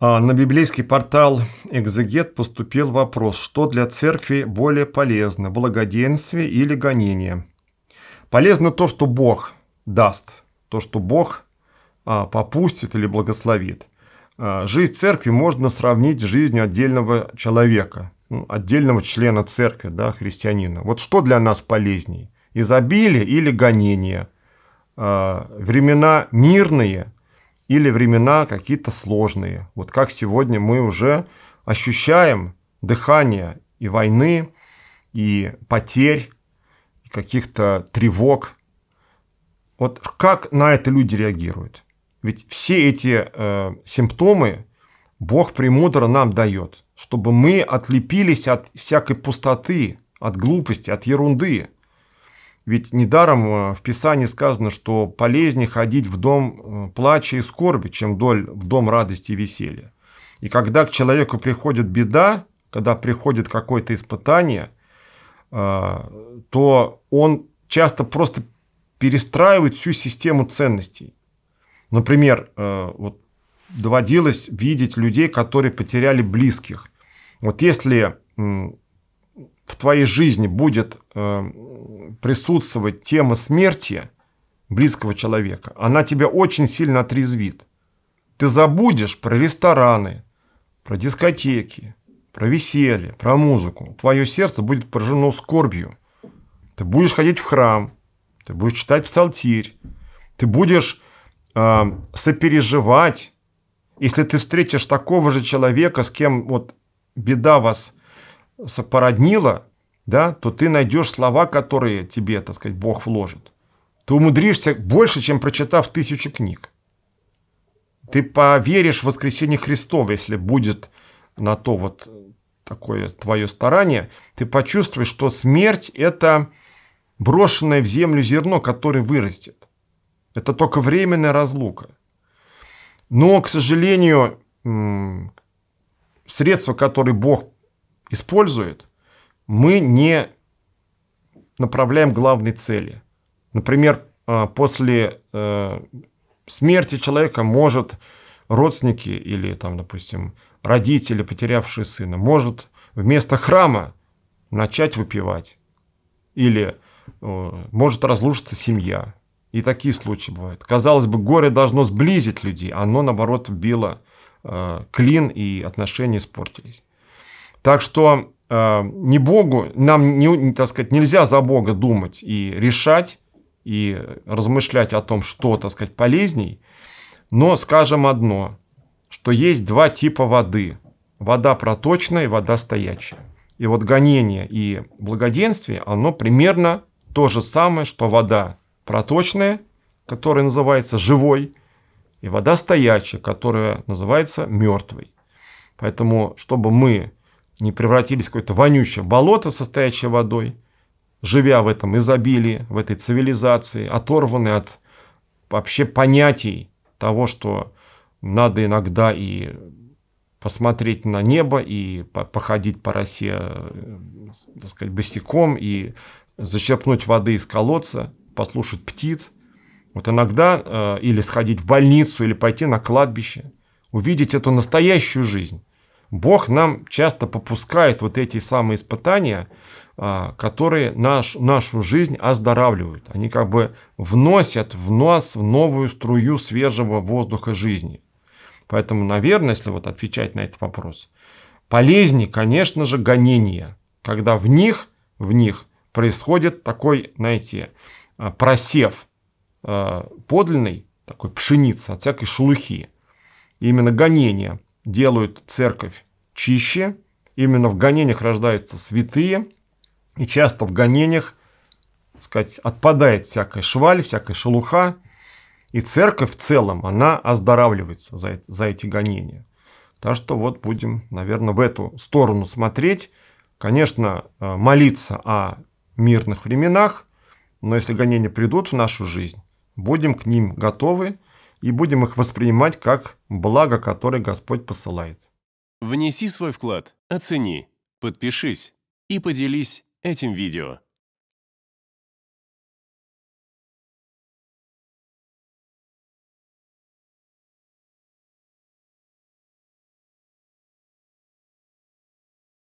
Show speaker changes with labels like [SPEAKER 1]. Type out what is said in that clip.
[SPEAKER 1] А, на библейский портал «Экзегет» поступил вопрос, что для церкви более полезно – благоденствие или гонение. Полезно то, что Бог даст, то, что Бог а, попустит или благословит. А, жизнь церкви можно сравнить с жизнью отдельного человека, ну, отдельного члена церкви, да, христианина. Вот что для нас полезнее, изобилие или гонение? Времена мирные – или времена какие-то сложные. Вот как сегодня мы уже ощущаем дыхание и войны, и потерь, каких-то тревог. Вот как на это люди реагируют? Ведь все эти э, симптомы Бог премудро нам дает, чтобы мы отлепились от всякой пустоты, от глупости, от ерунды – ведь недаром э, в Писании сказано, что полезнее ходить в дом э, плача и скорби, чем доль в дом радости и веселья. И когда к человеку приходит беда, когда приходит какое-то испытание, э, то он часто просто перестраивает всю систему ценностей. Например, вот доводилось видеть людей, которые потеряли близких. Вот если в твоей жизни будет э, присутствовать тема смерти близкого человека, она тебя очень сильно отрезвит. Ты забудешь про рестораны, про дискотеки, про веселье, про музыку. Твое сердце будет поражено скорбью. Ты будешь ходить в храм, ты будешь читать псалтирь, ты будешь э, сопереживать, если ты встретишь такого же человека, с кем вот беда вас породнила, да, то ты найдешь слова, которые тебе, так сказать, Бог вложит. Ты умудришься больше, чем прочитав тысячу книг. Ты поверишь в воскресение Христова, если будет на то вот такое твое старание, ты почувствуешь, что смерть – это брошенное в землю зерно, которое вырастет. Это только временная разлука. Но, к сожалению, средства, которые Бог использует, мы не направляем главной цели. Например, э, после э, смерти человека может родственники или, там, допустим, родители, потерявшие сына, может вместо храма начать выпивать. Или э, может разлучиться семья. И такие случаи бывают. Казалось бы, горе должно сблизить людей, оно, наоборот, вбило клин и отношения испортились. Так что э, не Богу, нам, не, так сказать, нельзя за Бога думать и решать, и размышлять о том, что, так сказать, полезней. Но скажем одно, что есть два типа воды. Вода проточная и вода стоячая. И вот гонение и благоденствие, оно примерно то же самое, что вода проточная, которая называется живой, и вода стоячая, которая называется мертвой. Поэтому, чтобы мы не превратились в какое-то вонючее болото, состоящее водой, живя в этом изобилии, в этой цивилизации, оторванные от вообще понятий того, что надо иногда и посмотреть на небо, и походить по росе, э, так сказать, босиком, и зачерпнуть воды из колодца, послушать птиц. Вот иногда э, или сходить в больницу, или пойти на кладбище, увидеть эту настоящую жизнь Бог нам часто попускает вот эти самые испытания, а, которые наш, нашу жизнь оздоравливают. Они как бы вносят в нас новую струю свежего воздуха жизни. Поэтому, наверное, если вот отвечать на этот вопрос, полезнее, конечно же, гонения, когда в них, в них происходит такой, знаете, а, просев а, подлинный, такой пшеницы, от всякой шелухи. Именно гонения – делают церковь чище, именно в гонениях рождаются святые, и часто в гонениях так сказать, отпадает всякая шваль, всякая шелуха, и церковь в целом, она оздоравливается за, за эти гонения. Так что вот будем, наверное, в эту сторону смотреть. Конечно, э, молиться о мирных временах, но если гонения придут в нашу жизнь, будем к ним готовы, и будем их воспринимать как благо, которое Господь посылает. Внеси свой вклад, оцени, подпишись и поделись этим видео.